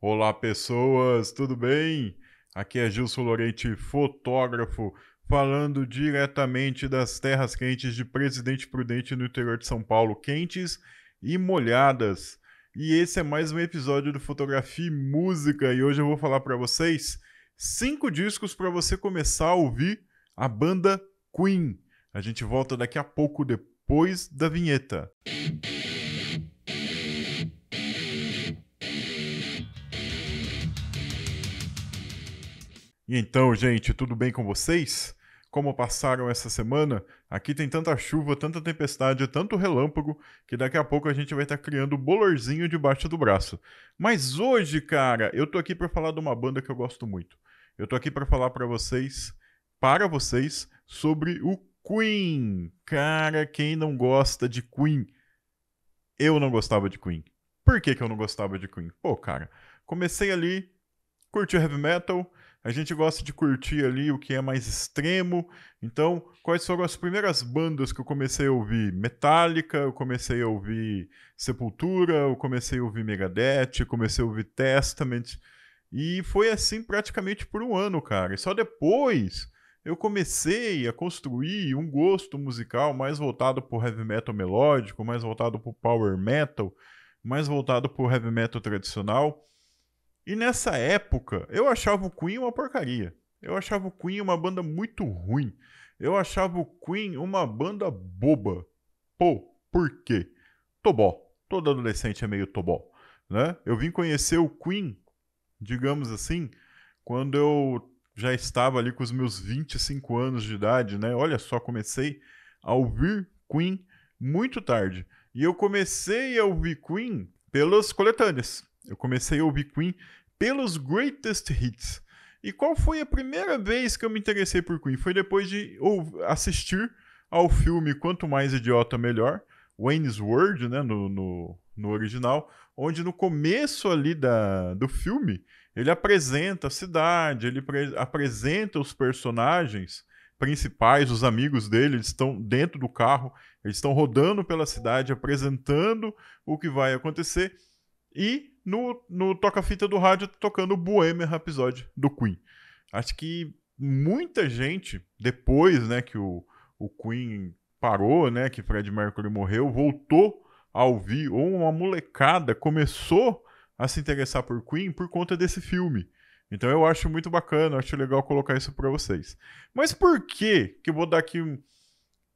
Olá, pessoas, tudo bem? Aqui é Gilson Lorente, fotógrafo, falando diretamente das terras quentes de Presidente Prudente no interior de São Paulo, quentes e molhadas. E esse é mais um episódio do Fotografia e Música, e hoje eu vou falar para vocês cinco discos para você começar a ouvir a banda Queen. A gente volta daqui a pouco depois da vinheta. Música E então, gente, tudo bem com vocês? Como passaram essa semana? Aqui tem tanta chuva, tanta tempestade, tanto relâmpago, que daqui a pouco a gente vai estar tá criando o bolorzinho debaixo do braço. Mas hoje, cara, eu tô aqui para falar de uma banda que eu gosto muito. Eu tô aqui para falar para vocês, para vocês, sobre o Queen. Cara, quem não gosta de Queen? Eu não gostava de Queen. Por que, que eu não gostava de Queen? Pô, cara, comecei ali, curti heavy metal, a gente gosta de curtir ali o que é mais extremo. Então, quais foram as primeiras bandas que eu comecei a ouvir? Metallica, eu comecei a ouvir Sepultura, eu comecei a ouvir Megadeth, comecei a ouvir Testament. E foi assim praticamente por um ano, cara. E só depois eu comecei a construir um gosto musical mais voltado pro heavy metal melódico, mais voltado pro power metal, mais voltado pro heavy metal tradicional. E nessa época, eu achava o Queen uma porcaria. Eu achava o Queen uma banda muito ruim. Eu achava o Queen uma banda boba. Pô, por quê? Tobó. Todo adolescente é meio tobó, né? Eu vim conhecer o Queen, digamos assim, quando eu já estava ali com os meus 25 anos de idade, né? Olha só, comecei a ouvir Queen muito tarde. E eu comecei a ouvir Queen pelas coletâneas. Eu comecei a ouvir Queen pelos greatest hits. E qual foi a primeira vez que eu me interessei por Queen? Foi depois de assistir ao filme Quanto Mais Idiota Melhor, Wayne's World, né, no, no, no original, onde no começo ali da, do filme ele apresenta a cidade, ele apresenta os personagens principais, os amigos dele, eles estão dentro do carro, eles estão rodando pela cidade, apresentando o que vai acontecer. E no, no toca-fita do rádio tocando o Bohemian Rhapsody do Queen. Acho que muita gente, depois né, que o, o Queen parou, né, que Fred Mercury morreu, voltou a ouvir, ou uma molecada começou a se interessar por Queen por conta desse filme. Então eu acho muito bacana, acho legal colocar isso para vocês. Mas por que que eu vou dar aqui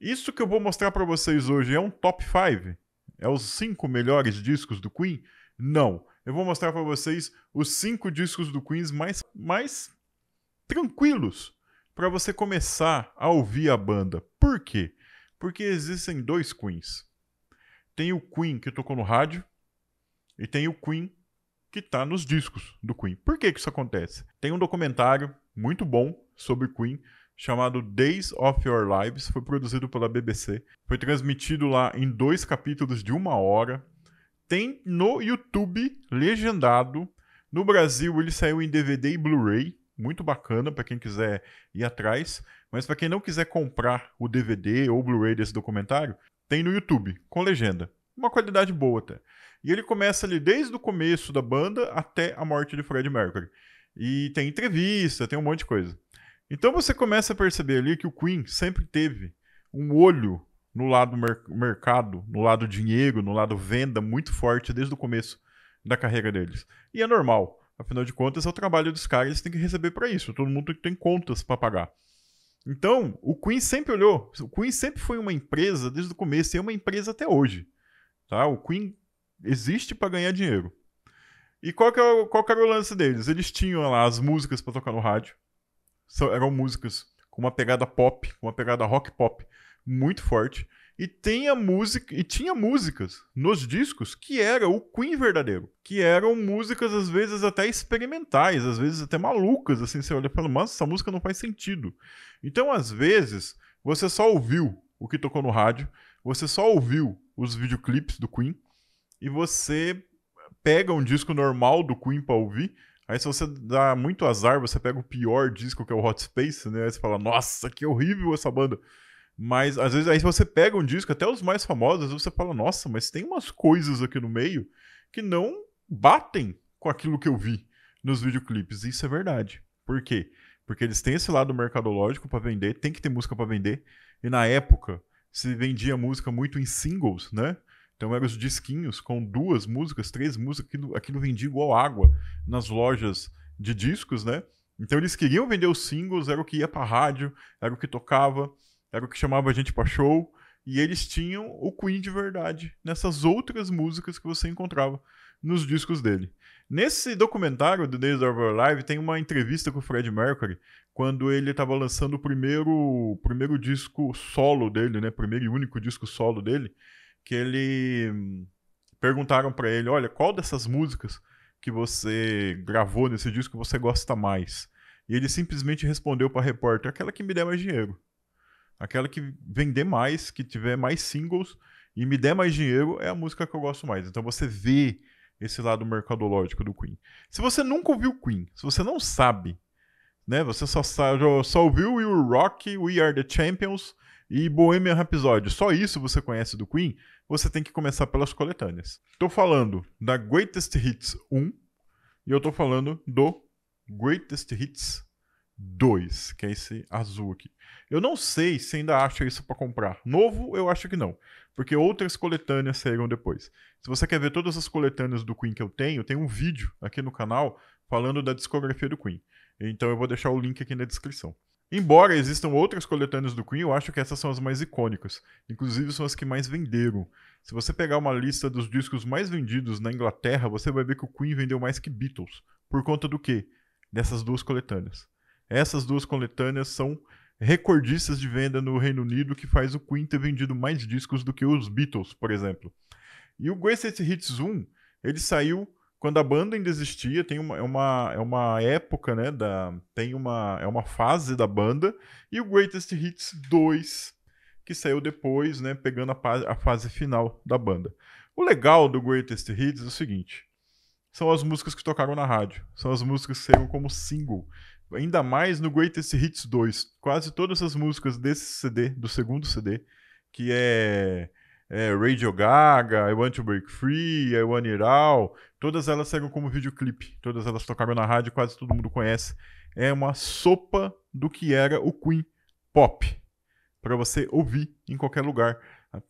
isso que eu vou mostrar para vocês hoje é um top 5? É os cinco melhores discos do Queen? Não, eu vou mostrar para vocês os cinco discos do Queens mais, mais tranquilos para você começar a ouvir a banda. Por quê? Porque existem dois Queens. Tem o Queen que tocou no rádio e tem o Queen que tá nos discos do Queen. Por que, que isso acontece? Tem um documentário muito bom sobre Queen chamado Days of Your Lives, foi produzido pela BBC, foi transmitido lá em dois capítulos de uma hora tem no YouTube legendado. No Brasil ele saiu em DVD e Blu-ray, muito bacana para quem quiser ir atrás, mas para quem não quiser comprar o DVD ou Blu-ray desse documentário, tem no YouTube com legenda. Uma qualidade boa até. E ele começa ali desde o começo da banda até a morte de Fred Mercury. E tem entrevista, tem um monte de coisa. Então você começa a perceber ali que o Queen sempre teve um olho no lado mer mercado, no lado dinheiro, no lado venda muito forte desde o começo da carreira deles. E é normal, afinal de contas é o trabalho dos caras, eles têm que receber para isso, todo mundo tem contas para pagar. Então, o Queen sempre olhou, o Queen sempre foi uma empresa desde o começo e é uma empresa até hoje. Tá? O Queen existe para ganhar dinheiro. E qual que, era, é qual que era o lance deles? Eles tinham lá as músicas para tocar no rádio. São, eram músicas com uma pegada pop, uma pegada rock pop muito forte. E, tinha música, e tinha músicas nos discos que era o Queen verdadeiro. Que eram músicas, às vezes, até experimentais, às vezes até malucas. Assim, você olha e fala, mas essa música não faz sentido. Então, às vezes, você só ouviu o que tocou no rádio, você só ouviu os videoclipes do Queen, e você pega um disco normal do Queen pra ouvir, Aí se você dá muito azar, você pega o pior disco que é o Hot Space, né? Aí você fala, nossa, que horrível essa banda. Mas às vezes aí você pega um disco, até os mais famosos, às vezes você fala, nossa, mas tem umas coisas aqui no meio que não batem com aquilo que eu vi nos videoclipes. Isso é verdade. Por quê? Porque eles têm esse lado mercadológico para vender, tem que ter música para vender. E na época se vendia música muito em singles, né? Então eram os disquinhos com duas músicas, três músicas, aquilo, aquilo vendia igual água nas lojas de discos, né? Então eles queriam vender os singles, era o que ia para rádio, era o que tocava era é o que chamava a gente pra show, e eles tinham o Queen de verdade nessas outras músicas que você encontrava nos discos dele. Nesse documentário do Days of Our Live tem uma entrevista com o Fred Mercury quando ele estava lançando o primeiro, primeiro disco solo dele, né? Primeiro e único disco solo dele, que ele perguntaram para ele, olha, qual dessas músicas que você gravou nesse disco você gosta mais? E ele simplesmente respondeu para repórter, aquela que me der mais dinheiro. Aquela que vender mais, que tiver mais singles e me der mais dinheiro é a música que eu gosto mais. Então você vê esse lado mercadológico do Queen. Se você nunca ouviu Queen, se você não sabe, né, você só, sabe, só ouviu We Will Rock, We Are The Champions e Bohemian Rhapsody, só isso você conhece do Queen, você tem que começar pelas coletâneas. Estou falando da Greatest Hits 1 e eu estou falando do Greatest Hits 2, que é esse azul aqui. Eu não sei se ainda acha isso para comprar. Novo, eu acho que não, porque outras coletâneas saíram depois. Se você quer ver todas as coletâneas do Queen que eu tenho, tem um vídeo aqui no canal falando da discografia do Queen. Então eu vou deixar o link aqui na descrição. Embora existam outras coletâneas do Queen, eu acho que essas são as mais icônicas. Inclusive são as que mais venderam. Se você pegar uma lista dos discos mais vendidos na Inglaterra, você vai ver que o Queen vendeu mais que Beatles. Por conta do quê? Dessas duas coletâneas. Essas duas coletâneas são recordistas de venda no Reino Unido, que faz o Queen ter vendido mais discos do que os Beatles, por exemplo. E o Greatest Hits 1, ele saiu quando a banda ainda existia, tem uma, é, uma, é uma época, né, da, tem uma, é uma fase da banda, e o Greatest Hits 2, que saiu depois, né, pegando a, a fase final da banda. O legal do Greatest Hits é o seguinte, são as músicas que tocaram na rádio, são as músicas que saíram como single, Ainda mais no Greatest Hits 2. Quase todas as músicas desse CD, do segundo CD, que é, é Radio Gaga, I Want to Break Free, I Want It All, todas elas saíram como videoclipe. Todas elas tocaram na rádio, quase todo mundo conhece. É uma sopa do que era o Queen pop para você ouvir em qualquer lugar.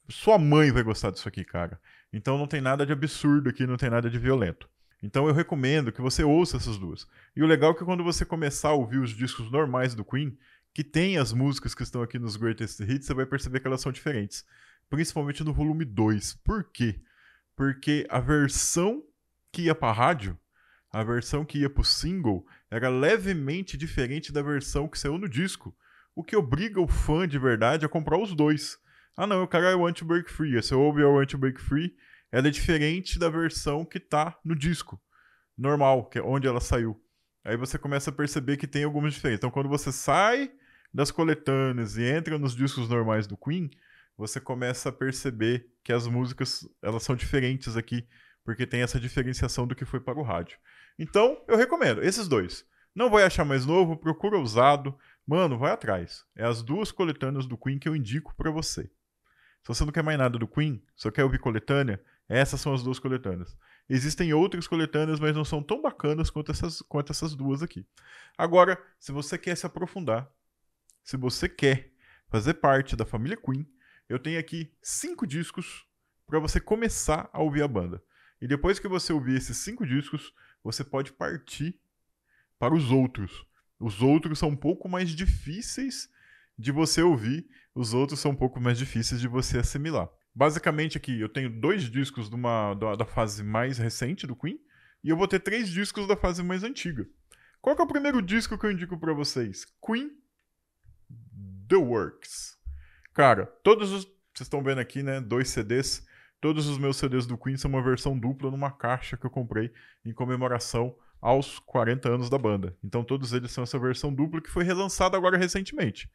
Sua mãe vai gostar disso aqui, cara. Então não tem nada de absurdo aqui, não tem nada de violento. Então eu recomendo que você ouça essas duas. E o legal é que quando você começar a ouvir os discos normais do Queen, que tem as músicas que estão aqui nos Greatest Hits, você vai perceber que elas são diferentes. Principalmente no volume 2. Por quê? Porque a versão que ia para rádio, a versão que ia para o single, era levemente diferente da versão que saiu no disco. O que obriga o fã de verdade a comprar os dois. Ah não, o cara I é Want to Break Free. Você é ouve I Want é to Break Free ela é diferente da versão que tá no disco normal, que é onde ela saiu. Aí você começa a perceber que tem algumas diferenças. Então, quando você sai das coletâneas e entra nos discos normais do Queen, você começa a perceber que as músicas elas são diferentes aqui, porque tem essa diferenciação do que foi para o rádio. Então, eu recomendo esses dois. Não vai achar mais novo, procura usado. Mano, vai atrás. É as duas coletâneas do Queen que eu indico para você. Se você não quer mais nada do Queen, só quer ouvir coletânea, essas são as duas coletâneas. Existem outras coletâneas, mas não são tão bacanas quanto essas, quanto essas duas aqui. Agora, se você quer se aprofundar, se você quer fazer parte da família Queen, eu tenho aqui cinco discos para você começar a ouvir a banda. E depois que você ouvir esses cinco discos, você pode partir para os outros. Os outros são um pouco mais difíceis de você ouvir, os outros são um pouco mais difíceis de você assimilar. Basicamente aqui, eu tenho dois discos de uma, da, da fase mais recente do Queen e eu vou ter três discos da fase mais antiga. Qual é o primeiro disco que eu indico para vocês? Queen The Works. Cara, todos os. Vocês estão vendo aqui, né? Dois CDs. Todos os meus CDs do Queen são uma versão dupla numa caixa que eu comprei em comemoração aos 40 anos da banda. Então todos eles são essa versão dupla que foi relançada agora recentemente.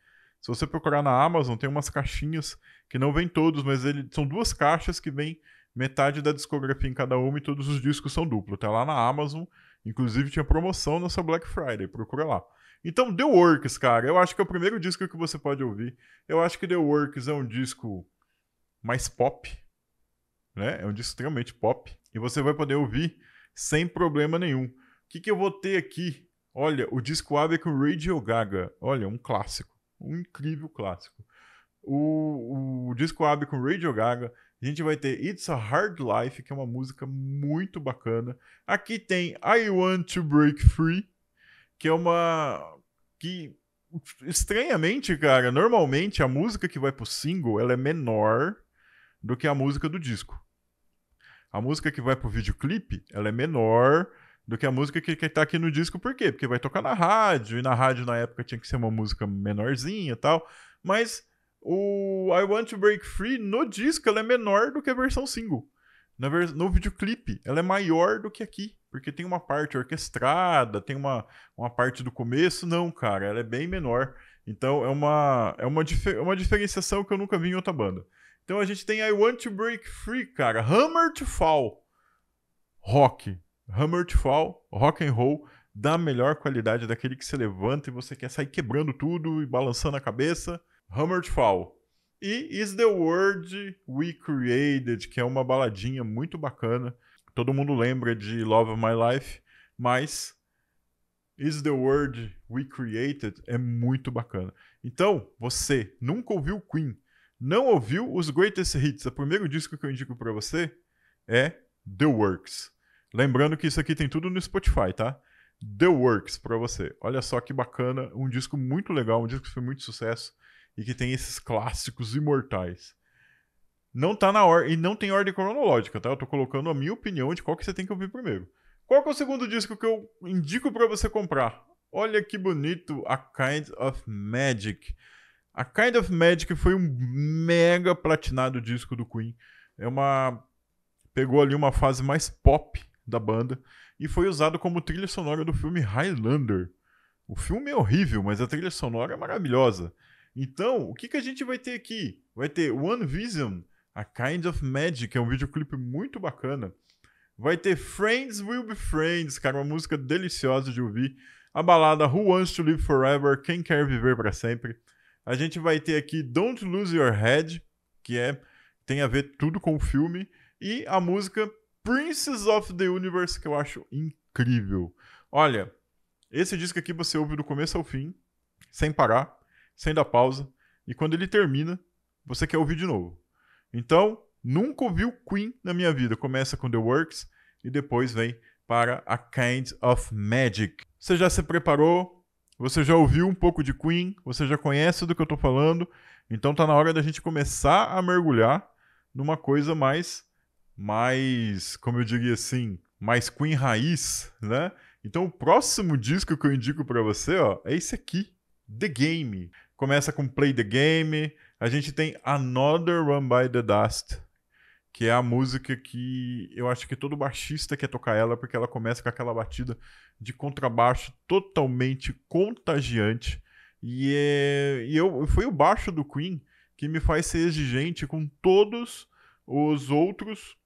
Se você procurar na Amazon, tem umas caixinhas que não vem todos, mas ele, são duas caixas que vem metade da discografia em cada uma e todos os discos são duplos. Tá lá na Amazon, inclusive tinha promoção nessa Black Friday, procura lá. Então, The Works, cara, eu acho que é o primeiro disco que você pode ouvir. Eu acho que The Works é um disco mais pop, né? É um disco extremamente pop e você vai poder ouvir sem problema nenhum. O que, que eu vou ter aqui? Olha, o disco abre com Radio Gaga. Olha, um clássico um incrível clássico. O, o disco abre com Radio Gaga. A gente vai ter It's a Hard Life, que é uma música muito bacana. Aqui tem I Want to Break Free, que é uma. que estranhamente, cara, normalmente a música que vai pro single ela é menor do que a música do disco. A música que vai pro videoclipe ela é menor do que a música que, que tá aqui no disco, por quê? Porque vai tocar na rádio, e na rádio na época tinha que ser uma música menorzinha e tal, mas o I Want to Break Free no disco ela é menor do que a versão single. Na vers no videoclipe, ela é maior do que aqui, porque tem uma parte orquestrada, tem uma, uma parte do começo, não, cara, ela é bem menor. Então é uma, é uma, dif é uma diferenciação que eu nunca vi em outra banda. Então a gente tem I Want to Break Free, cara, Hammer to Fall, rock, Fall, rock and roll da melhor qualidade, daquele que se levanta e você quer sair quebrando tudo e balançando a cabeça. Fall E Is the World We Created, que é uma baladinha muito bacana. Todo mundo lembra de Love of My Life, mas Is the World We Created é muito bacana. Então, você nunca ouviu Queen, não ouviu os Greatest Hits, o primeiro disco que eu indico para você é The Works. Lembrando que isso aqui tem tudo no Spotify, tá? The Works para você. Olha só que bacana, um disco muito legal, um disco que foi muito sucesso e que tem esses clássicos imortais. Não tá na ordem e não tem ordem cronológica, tá? Eu tô colocando a minha opinião de qual que você tem que ouvir primeiro. Qual que é o segundo disco que eu indico para você comprar? Olha que bonito, A Kind of Magic. A Kind of Magic foi um mega platinado disco do Queen. É uma pegou ali uma fase mais pop da banda e foi usado como trilha sonora do filme Highlander. O filme é horrível, mas a trilha sonora é maravilhosa. Então, o que, que a gente vai ter aqui? Vai ter One Vision, A Kind of Magic, é um videoclipe muito bacana. Vai ter Friends Will Be Friends, cara, uma música deliciosa de ouvir. A balada Who Wants to Live Forever, Quem Quer Viver para Sempre. A gente vai ter aqui Don't Lose Your Head, que é tem a ver tudo com o filme, e a música Princes of the Universe, que eu acho incrível. Olha, esse disco aqui você ouve do começo ao fim, sem parar, sem dar pausa, e quando ele termina, você quer ouvir de novo. Então, nunca ouvi Queen na minha vida. Começa com The Works e depois vem para A Kind of Magic. Você já se preparou? Você já ouviu um pouco de Queen? Você já conhece do que eu estou falando? Então tá na hora da gente começar a mergulhar numa coisa mais mais, como eu diria assim, mais Queen raiz, né? Então o próximo disco que eu indico para você, ó, é esse aqui, The Game. Começa com Play the Game. A gente tem Another Run by the Dust, que é a música que eu acho que todo baixista quer tocar ela, porque ela começa com aquela batida de contrabaixo totalmente contagiante. E, é, e eu, foi o baixo do Queen que me faz ser exigente com todos os outros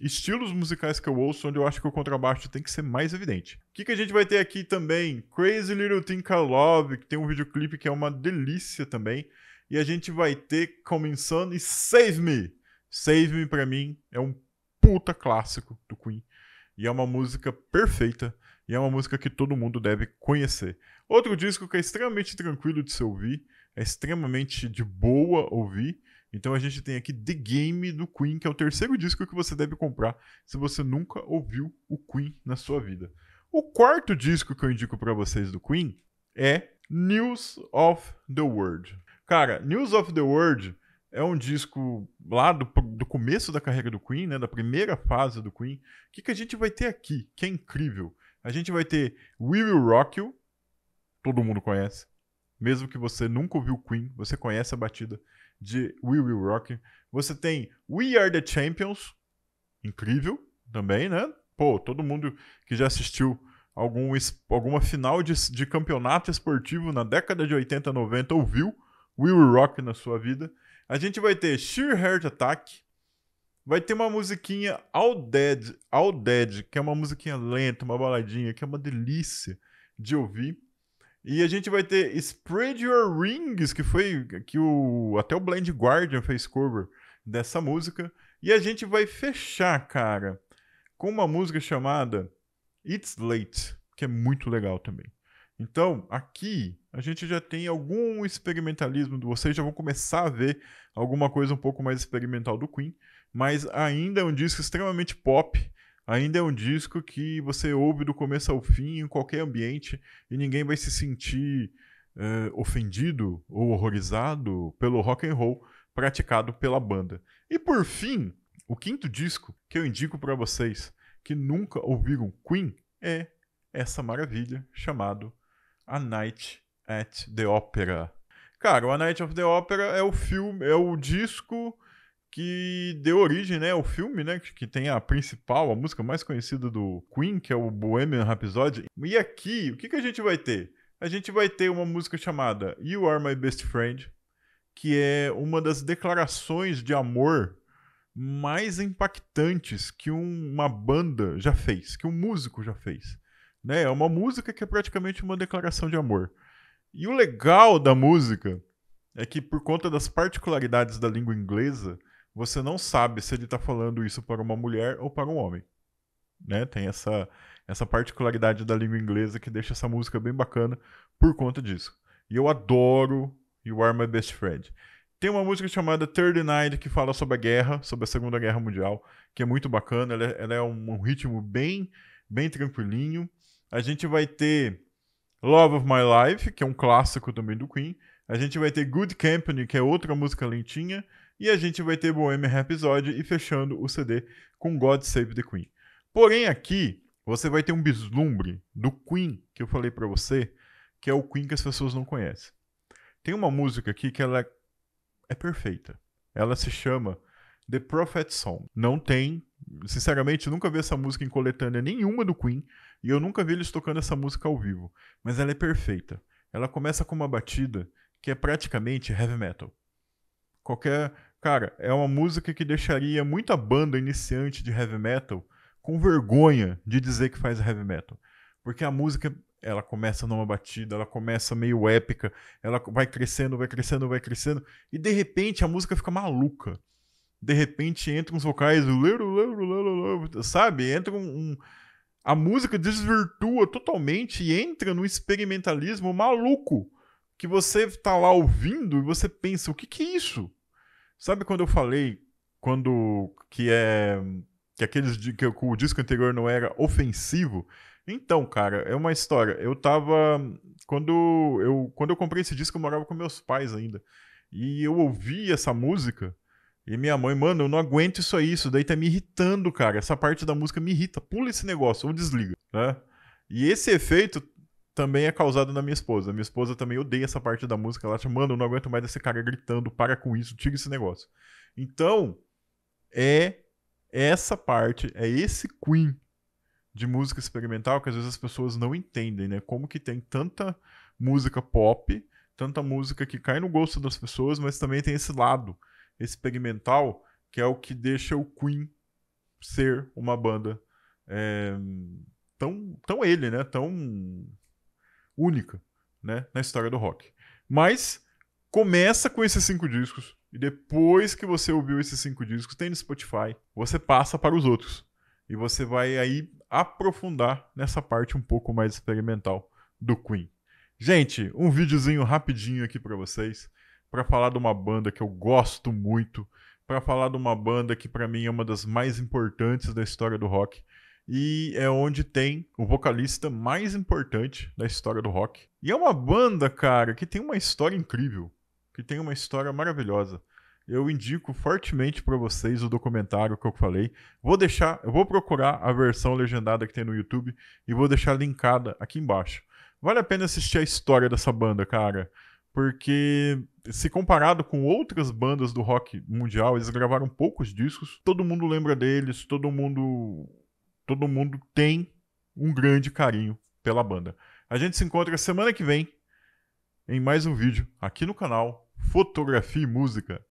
estilos musicais que eu ouço onde eu acho que o contrabaixo tem que ser mais evidente. O que, que a gente vai ter aqui também? Crazy Little Thing I Love, que tem um videoclipe que é uma delícia também. E a gente vai ter Coming Sun e Save Me. Save Me para mim é um puta clássico do Queen e é uma música perfeita e é uma música que todo mundo deve conhecer. Outro disco que é extremamente tranquilo de se ouvir, é extremamente de boa ouvir então a gente tem aqui The Game do Queen, que é o terceiro disco que você deve comprar se você nunca ouviu o Queen na sua vida. O quarto disco que eu indico para vocês do Queen é News of the World. Cara, News of the World é um disco lá do, do começo da carreira do Queen, né, da primeira fase do Queen. O que, que a gente vai ter aqui, que é incrível? A gente vai ter We Will Rock You, todo mundo conhece. Mesmo que você nunca ouviu Queen, você conhece a batida de We Will Rock. Você tem We Are the Champions, incrível também, né? Pô, todo mundo que já assistiu algum, alguma final de, de campeonato esportivo na década de 80, 90 ouviu We Will Rock na sua vida. A gente vai ter Sheer Heart Attack, vai ter uma musiquinha All Dead, All Dead, que é uma musiquinha lenta, uma baladinha, que é uma delícia de ouvir. E a gente vai ter Spread Your Rings, que foi que o até o Blind Guardian fez cover dessa música. E a gente vai fechar, cara, com uma música chamada It's Late, que é muito legal também. Então, aqui a gente já tem algum experimentalismo, vocês já vão começar a ver alguma coisa um pouco mais experimental do Queen, mas ainda é um disco extremamente pop ainda é um disco que você ouve do começo ao fim, em qualquer ambiente, e ninguém vai se sentir eh, ofendido ou horrorizado pelo rock and roll praticado pela banda. E por fim, o quinto disco que eu indico para vocês que nunca ouviram Queen é essa maravilha chamado A Night at the Opera. Cara, o A Night of the Opera é o filme, é o disco que deu origem, né, ao filme, né, que tem a principal, a música mais conhecida do Queen, que é o Bohemian Rhapsody. E aqui, o que, que a gente vai ter? A gente vai ter uma música chamada You Are My Best Friend, que é uma das declarações de amor mais impactantes que uma banda já fez, que um músico já fez. Né? É uma música que é praticamente uma declaração de amor. E o legal da música é que, por conta das particularidades da língua inglesa, você não sabe se ele está falando isso para uma mulher ou para um homem. Né? Tem essa, essa particularidade da língua inglesa que deixa essa música bem bacana por conta disso. E eu adoro You Are My Best Friend. Tem uma música chamada Night que fala sobre a guerra, sobre a Segunda Guerra Mundial, que é muito bacana. Ela, é, ela é um, ritmo bem, bem tranquilinho. A gente vai ter Love of My Life, que é um clássico também do Queen. A gente vai ter Good Company, que é outra música lentinha. E a gente vai ter Bohemian Rhapsody e fechando o CD com God Save the Queen. Porém, aqui você vai ter um vislumbre do Queen que eu falei para você, que é o Queen que as pessoas não conhecem. Tem uma música aqui que ela é perfeita. Ela se chama The Prophet Song. Não tem, sinceramente, nunca vi essa música em coletânea nenhuma do Queen e eu nunca vi eles tocando essa música ao vivo, mas ela é perfeita. Ela começa com uma batida que é praticamente heavy metal. Qualquer Cara, é uma música que deixaria muita banda iniciante de heavy metal com vergonha de dizer que faz heavy metal. Porque a música, ela começa numa batida, ela começa meio épica, ela vai crescendo, vai crescendo, vai crescendo, e de repente a música fica maluca. De repente entra uns vocais, sabe? Entra um, um a música desvirtua totalmente e entra no experimentalismo maluco que você tá lá ouvindo e você pensa, o que que é isso? Sabe quando eu falei quando que é que aqueles que o disco anterior não era ofensivo? Então, cara, é uma história. Eu tava quando eu quando eu comprei esse disco eu morava com meus pais ainda. E eu ouvi essa música e minha mãe, mano, eu não aguento isso aí, isso daí tá me irritando, cara. Essa parte da música me irrita. Pula esse negócio ou desliga, né? E esse efeito também é causado na minha esposa. Minha esposa também odeia essa parte da música. Ela acha, mano, eu não aguento mais esse cara gritando, para com isso, tira esse negócio. Então, é essa parte, é esse Queen de música experimental que às vezes as pessoas não entendem, né? Como que tem tanta música pop, tanta música que cai no gosto das pessoas, mas também tem esse lado experimental que é o que deixa o Queen ser uma banda é, tão, tão ele, né? Tão única né, na história do rock. Mas começa com esses cinco discos, e depois que você ouviu esses cinco discos, tem no Spotify, você passa para os outros. E você vai aí aprofundar nessa parte um pouco mais experimental do Queen. Gente, um videozinho rapidinho aqui para vocês, para falar de uma banda que eu gosto muito, para falar de uma banda que para mim é uma das mais importantes da história do rock e é onde tem o vocalista mais importante da história do rock. E é uma banda, cara, que tem uma história incrível, que tem uma história maravilhosa. Eu indico fortemente para vocês o documentário que eu falei. Vou deixar, eu vou procurar a versão legendada que tem no YouTube e vou deixar linkada aqui embaixo. Vale a pena assistir a história dessa banda, cara, porque se comparado com outras bandas do rock mundial, eles gravaram poucos discos, todo mundo lembra deles, todo mundo todo mundo tem um grande carinho pela banda. A gente se encontra semana que vem em mais um vídeo aqui no canal Fotografia e Música.